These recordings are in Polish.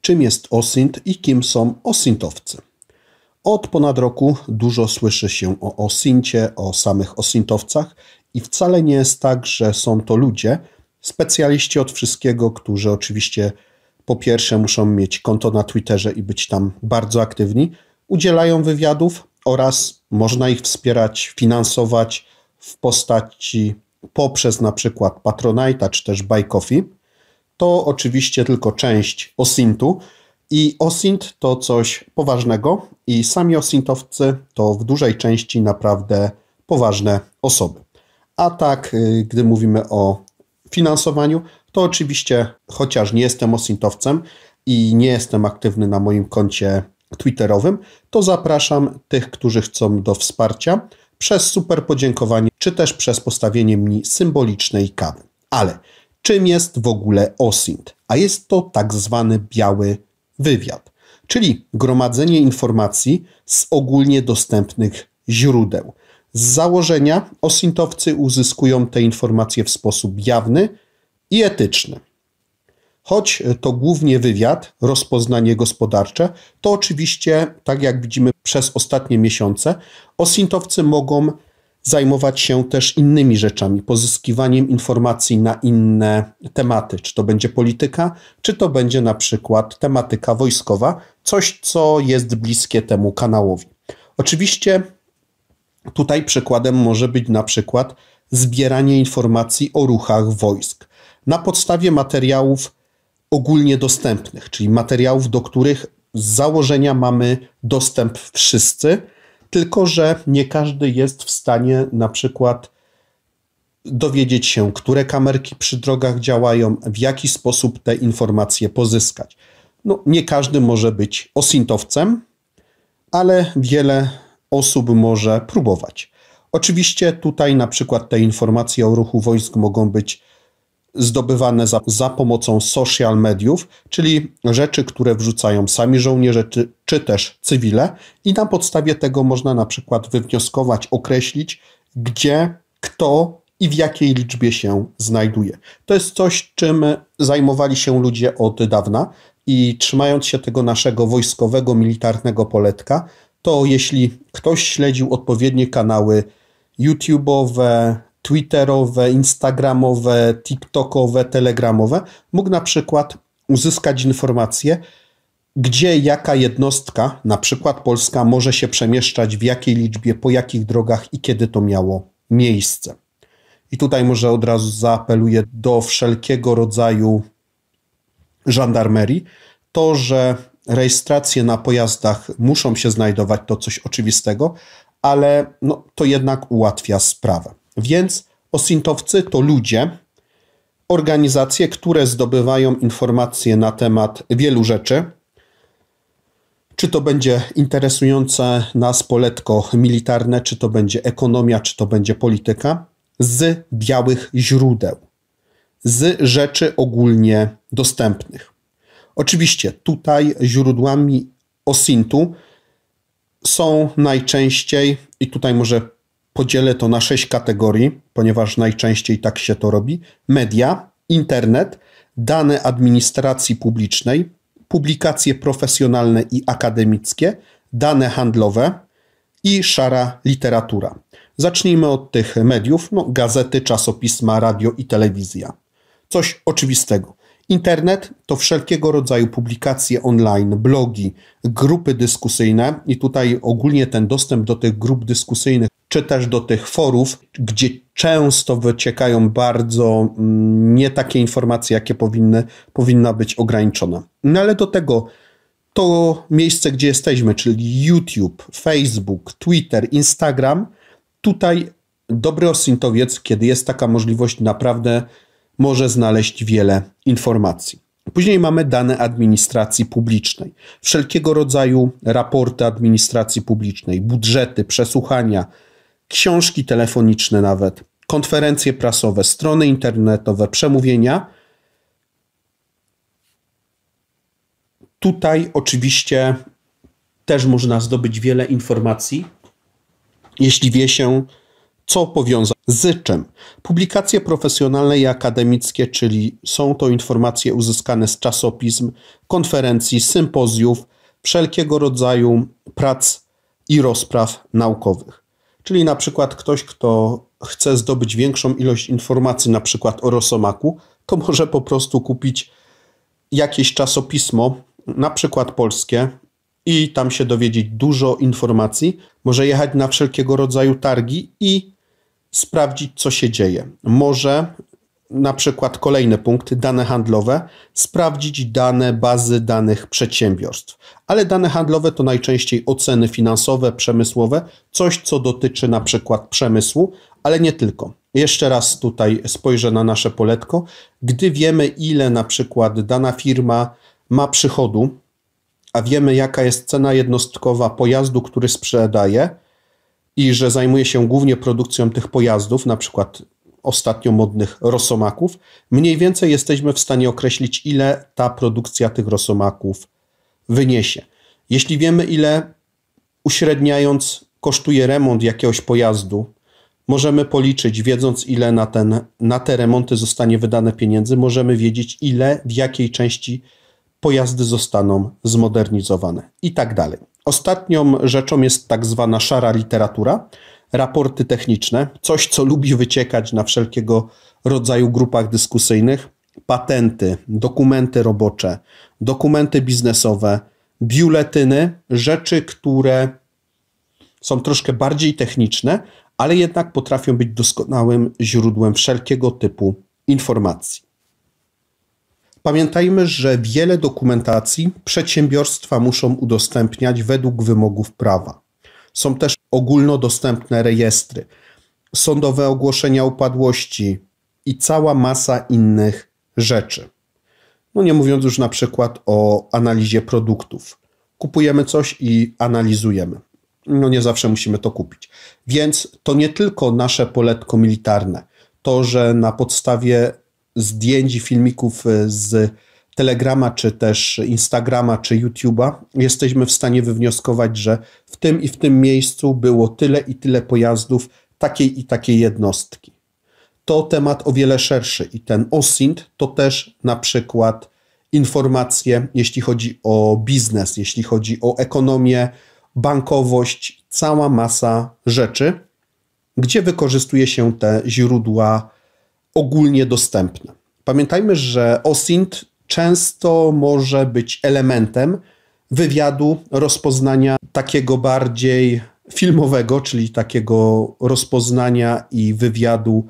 czym jest OSINT i kim są OSINTowcy. Od ponad roku dużo słyszy się o OSINTie, o samych OSINTowcach i wcale nie jest tak, że są to ludzie, specjaliści od wszystkiego, którzy oczywiście po pierwsze muszą mieć konto na Twitterze i być tam bardzo aktywni, udzielają wywiadów oraz można ich wspierać, finansować w postaci poprzez na przykład Patronite'a czy też Buy Coffee to oczywiście tylko część Osintu. I Osint to coś poważnego, i sami Osintowcy to w dużej części naprawdę poważne osoby. A tak, y, gdy mówimy o finansowaniu, to oczywiście, chociaż nie jestem Osintowcem i nie jestem aktywny na moim koncie Twitterowym, to zapraszam tych, którzy chcą do wsparcia przez super podziękowanie, czy też przez postawienie mi symbolicznej kawy. Ale czym jest w ogóle OSINT, a jest to tak zwany biały wywiad, czyli gromadzenie informacji z ogólnie dostępnych źródeł. Z założenia osintowcy uzyskują te informacje w sposób jawny i etyczny. Choć to głównie wywiad, rozpoznanie gospodarcze, to oczywiście, tak jak widzimy przez ostatnie miesiące, osintowcy mogą zajmować się też innymi rzeczami, pozyskiwaniem informacji na inne tematy, czy to będzie polityka, czy to będzie na przykład tematyka wojskowa, coś co jest bliskie temu kanałowi. Oczywiście tutaj przykładem może być na przykład zbieranie informacji o ruchach wojsk na podstawie materiałów ogólnie dostępnych, czyli materiałów, do których z założenia mamy dostęp wszyscy tylko że nie każdy jest w stanie na przykład dowiedzieć się, które kamerki przy drogach działają, w jaki sposób te informacje pozyskać. No, nie każdy może być osintowcem, ale wiele osób może próbować. Oczywiście tutaj na przykład te informacje o ruchu wojsk mogą być zdobywane za, za, pomocą social mediów, czyli rzeczy, które wrzucają sami żołnierze czy, czy też cywile, i na podstawie tego można na przykład wywnioskować, określić, gdzie, kto i w jakiej liczbie się znajduje. To jest coś, czym zajmowali się ludzie od dawna i trzymając się tego naszego wojskowego, militarnego poletka, to jeśli ktoś śledził odpowiednie kanały YouTube'owe, twitterowe, instagramowe, tiktokowe, telegramowe, mógł na przykład uzyskać informacje, gdzie jaka jednostka, na przykład Polska, może się przemieszczać, w jakiej liczbie, po jakich drogach i kiedy to miało miejsce. I tutaj może od razu zaapeluję do wszelkiego rodzaju żandarmerii. To, że rejestracje na pojazdach muszą się znajdować, to coś oczywistego, ale no, to jednak ułatwia sprawę. Więc osintowcy to ludzie, organizacje, które zdobywają informacje na temat wielu rzeczy. Czy to będzie interesujące nas poletko militarne, czy to będzie ekonomia, czy to będzie polityka, z białych źródeł, z rzeczy ogólnie dostępnych. Oczywiście tutaj źródłami osintu są najczęściej, i tutaj może podzielę to na sześć kategorii, ponieważ najczęściej tak się to robi: media, internet, dane administracji publicznej, publikacje profesjonalne i akademickie, dane handlowe i szara literatura. Zacznijmy od tych mediów: no, gazety, czasopisma, radio i telewizja. Coś oczywistego. Internet to wszelkiego rodzaju publikacje online, blogi, grupy dyskusyjne i tutaj ogólnie ten dostęp do tych grup dyskusyjnych czy też do tych forów, gdzie często wyciekają bardzo mm, nie takie informacje, jakie powinny, powinna być ograniczona. No ale do tego to miejsce, gdzie jesteśmy, czyli YouTube, Facebook, Twitter, Instagram, tutaj dobry osintowiec, kiedy jest taka możliwość, naprawdę może znaleźć wiele informacji. Później mamy dane administracji publicznej, wszelkiego rodzaju raporty administracji publicznej, budżety, przesłuchania, książki telefoniczne nawet, konferencje prasowe, strony internetowe, przemówienia. Tutaj oczywiście też można zdobyć wiele informacji, jeśli wie się, co powiąza z czym. Publikacje profesjonalne i akademickie, czyli są to informacje uzyskane z czasopism, konferencji, sympozjów, wszelkiego rodzaju prac i rozpraw naukowych. Czyli na przykład ktoś, kto chce zdobyć większą ilość informacji, na przykład o rosomaku, to może po prostu kupić jakieś czasopismo, na przykład polskie, i tam się dowiedzieć dużo informacji. Może jechać na wszelkiego rodzaju targi i sprawdzić, co się dzieje. Może na przykład kolejny punkt, dane handlowe, sprawdzić dane bazy danych przedsiębiorstw. Ale dane handlowe to najczęściej oceny finansowe, przemysłowe, coś co dotyczy na przykład przemysłu, ale nie tylko. Jeszcze raz tutaj spojrzę na nasze poletko. Gdy wiemy, ile na przykład dana firma ma przychodu, a wiemy, jaka jest cena jednostkowa pojazdu, który sprzedaje, i że zajmuje się głównie produkcją tych pojazdów, na przykład ostatnio modnych rosomaków, mniej więcej jesteśmy w stanie określić, ile ta produkcja tych rosomaków wyniesie. Jeśli wiemy, ile uśredniając kosztuje remont jakiegoś pojazdu, możemy policzyć, wiedząc ile na, ten, na te remonty zostanie wydane pieniędzy, możemy wiedzieć, ile w jakiej części pojazdy zostaną zmodernizowane i tak dalej. Ostatnią rzeczą jest tak zwana szara literatura, raporty techniczne, coś co lubi wyciekać na wszelkiego rodzaju grupach dyskusyjnych, patenty, dokumenty robocze, dokumenty biznesowe, biuletyny, rzeczy, które są troszkę bardziej techniczne, ale jednak potrafią być doskonałym źródłem wszelkiego typu informacji. Pamiętajmy, że wiele dokumentacji przedsiębiorstwa muszą udostępniać według wymogów prawa. Są też ogólnodostępne rejestry, sądowe ogłoszenia upadłości i cała masa innych rzeczy. No nie mówiąc już na przykład o analizie produktów. Kupujemy coś i analizujemy. No nie zawsze musimy to kupić. Więc to nie tylko nasze poletko militarne. To, że na podstawie zdjęć i filmików e, z Telegrama, czy też Instagrama, czy YouTube'a jesteśmy w stanie wywnioskować, że tym i w tym miejscu było tyle i tyle pojazdów takiej i takiej jednostki. To temat o wiele szerszy i ten OSINT to też na przykład informacje, jeśli chodzi o biznes, jeśli chodzi o ekonomię, bankowość, cała masa rzeczy, gdzie wykorzystuje się te źródła ogólnie dostępne. Pamiętajmy, że OSINT często może być elementem, wywiadu, rozpoznania takiego bardziej filmowego, czyli takiego rozpoznania i wywiadu,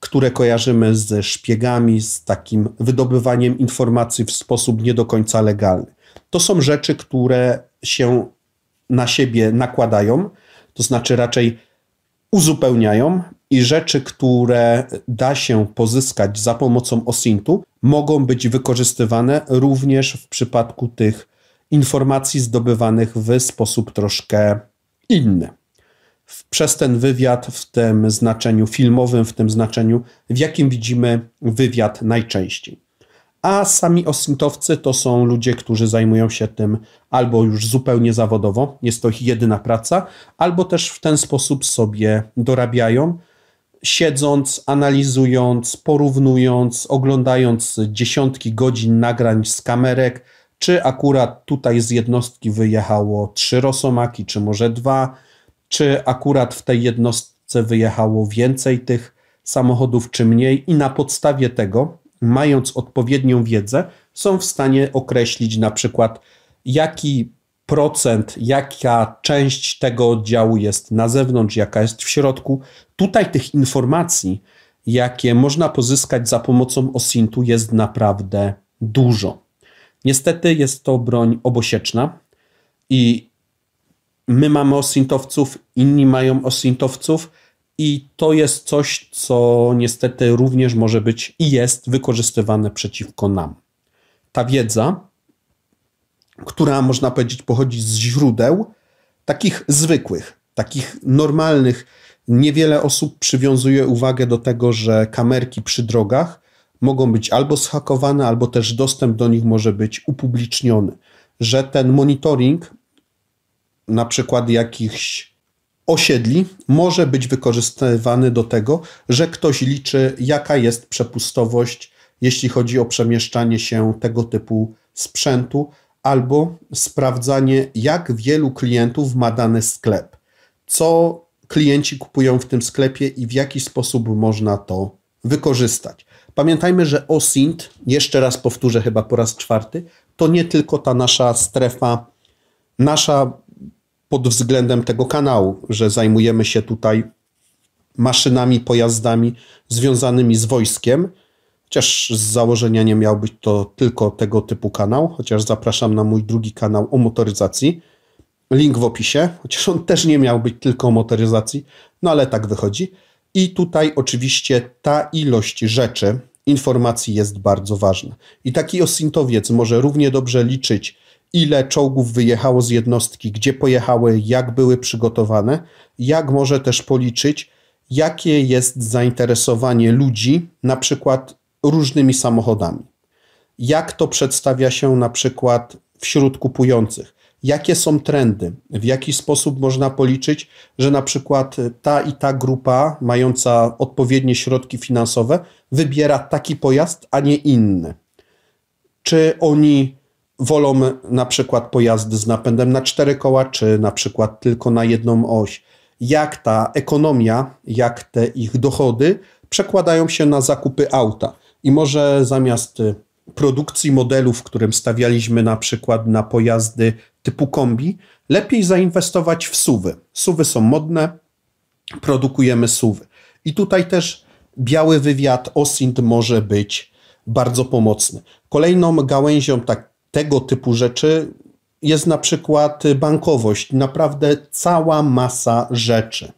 które kojarzymy ze szpiegami, z takim wydobywaniem informacji w sposób nie do końca legalny. To są rzeczy, które się na siebie nakładają, to znaczy raczej uzupełniają i rzeczy, które da się pozyskać za pomocą OSINT-u, mogą być wykorzystywane również w przypadku tych informacji zdobywanych w sposób troszkę inny. Przez ten wywiad w tym znaczeniu filmowym, w tym znaczeniu, w jakim widzimy wywiad najczęściej. A sami osintowcy to są ludzie, którzy zajmują się tym albo już zupełnie zawodowo, jest to ich jedyna praca, albo też w ten sposób sobie dorabiają, siedząc, analizując, porównując, oglądając dziesiątki godzin nagrań z kamerek, czy akurat tutaj z jednostki wyjechało trzy rosomaki, czy może dwa, czy akurat w tej jednostce wyjechało więcej tych samochodów, czy mniej, i na podstawie tego, mając odpowiednią wiedzę, są w stanie określić na przykład, jaki procent, jaka część tego oddziału jest na zewnątrz, jaka jest w środku. Tutaj tych informacji, jakie można pozyskać za pomocą OSINT-u, jest naprawdę dużo. Niestety jest to broń obosieczna i my mamy osintowców, inni mają osintowców i to jest coś, co niestety również może być i jest wykorzystywane przeciwko nam. Ta wiedza, która można powiedzieć pochodzi z źródeł takich zwykłych, takich normalnych, niewiele osób przywiązuje uwagę do tego, że kamerki przy drogach mogą być albo schakowane, albo też dostęp do nich może być upubliczniony. Że ten monitoring, na przykład jakichś osiedli, może być wykorzystywany do tego, że ktoś liczy, jaka jest przepustowość, jeśli chodzi o przemieszczanie się tego typu sprzętu, albo sprawdzanie, jak wielu klientów ma dany sklep, co klienci kupują w tym sklepie i w jaki sposób można to wykorzystać. Pamiętajmy, że OSINT, jeszcze raz powtórzę chyba po raz czwarty, to nie tylko ta nasza strefa, nasza pod względem tego kanału, że zajmujemy się tutaj maszynami, pojazdami związanymi z wojskiem, chociaż z założenia nie miał być to tylko tego typu kanał, chociaż zapraszam na mój drugi kanał o motoryzacji, link w opisie, chociaż on też nie miał być tylko o motoryzacji, no ale tak wychodzi. I tutaj oczywiście ta ilość rzeczy, informacji jest bardzo ważna. I taki osintowiec może równie dobrze liczyć, ile czołgów wyjechało z jednostki, gdzie pojechały, jak były przygotowane, jak może też policzyć, jakie jest zainteresowanie ludzi, na przykład różnymi samochodami. Jak to przedstawia się na przykład wśród kupujących? jakie są trendy, w jaki sposób można policzyć, że na przykład e, ta i ta grupa mająca odpowiednie środki finansowe wybiera taki pojazd, a nie inny. Czy oni wolą na przykład pojazdy z napędem na cztery koła, czy na przykład tylko na jedną oś. Jak ta ekonomia, jak te ich dochody przekładają się na zakupy auta. I może zamiast e, produkcji modelu, w którym stawialiśmy na przykład na pojazdy typu kombi, lepiej zainwestować w suwy. Suwy są modne, produkujemy suwy. I tutaj też biały wywiad OSINT może być bardzo pomocny. Kolejną gałęzią tak, tego typu rzeczy jest na przykład bankowość. Naprawdę cała masa rzeczy.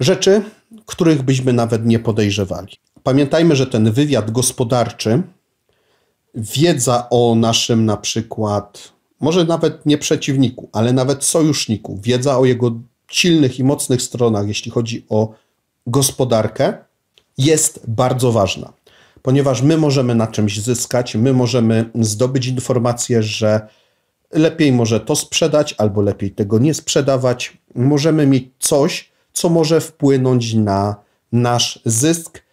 Rzeczy, których byśmy nawet nie podejrzewali. Pamiętajmy, że ten wywiad gospodarczy, wiedza o naszym na przykład, może nawet nie przeciwniku, ale nawet sojuszniku, wiedza o jego silnych i mocnych stronach, jeśli chodzi o gospodarkę, jest bardzo ważna, ponieważ my możemy na czymś zyskać, my możemy zdobyć informację, że lepiej może to sprzedać, albo lepiej tego nie sprzedawać. Możemy mieć coś, co może wpłynąć na nasz zysk,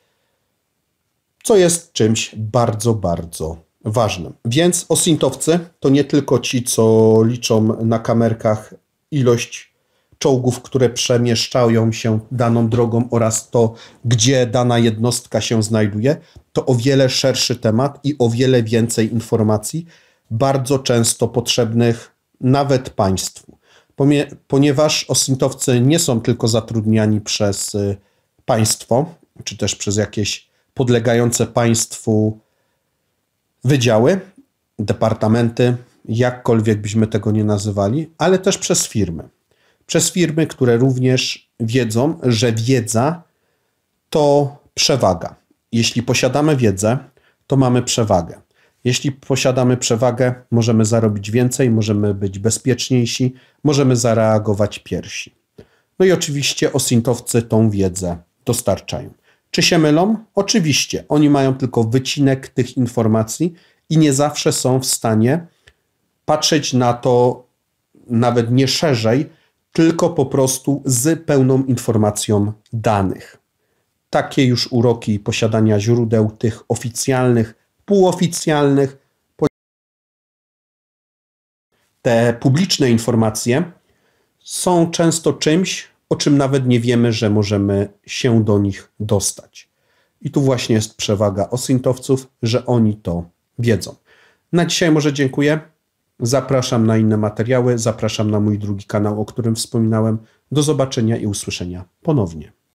co jest czymś bardzo, bardzo ważnym. Więc osintowcy to nie tylko ci, co liczą na kamerkach ilość czołgów, które przemieszczają się daną drogą oraz to, gdzie dana jednostka się znajduje, to o wiele szerszy temat i o wiele więcej informacji, bardzo często potrzebnych nawet państwu. Ponieważ osintowcy nie są tylko zatrudniani przez y, państwo, czy też przez jakieś podlegające państwu wydziały, departamenty, jakkolwiek byśmy tego nie nazywali, ale też przez firmy. Przez firmy, które również wiedzą, że wiedza to przewaga. Jeśli posiadamy wiedzę, to mamy przewagę. Jeśli posiadamy przewagę, możemy zarobić więcej, możemy być bezpieczniejsi, możemy zareagować pierwsi. No i oczywiście osintowcy tą wiedzę dostarczają. Czy się mylą? Oczywiście. Oni mają tylko wycinek tych informacji i nie zawsze są w stanie patrzeć na to nawet nie szerzej, tylko po prostu z pełną informacją danych. Takie już uroki posiadania źródeł tych oficjalnych, półoficjalnych, te publiczne informacje są często czymś, o czym nawet nie wiemy, że możemy się do nich dostać. I tu właśnie jest przewaga osintowców, że oni to wiedzą. Na dzisiaj może dziękuję. Zapraszam na inne materiały, zapraszam na mój drugi kanał, o którym wspominałem. Do zobaczenia i usłyszenia ponownie.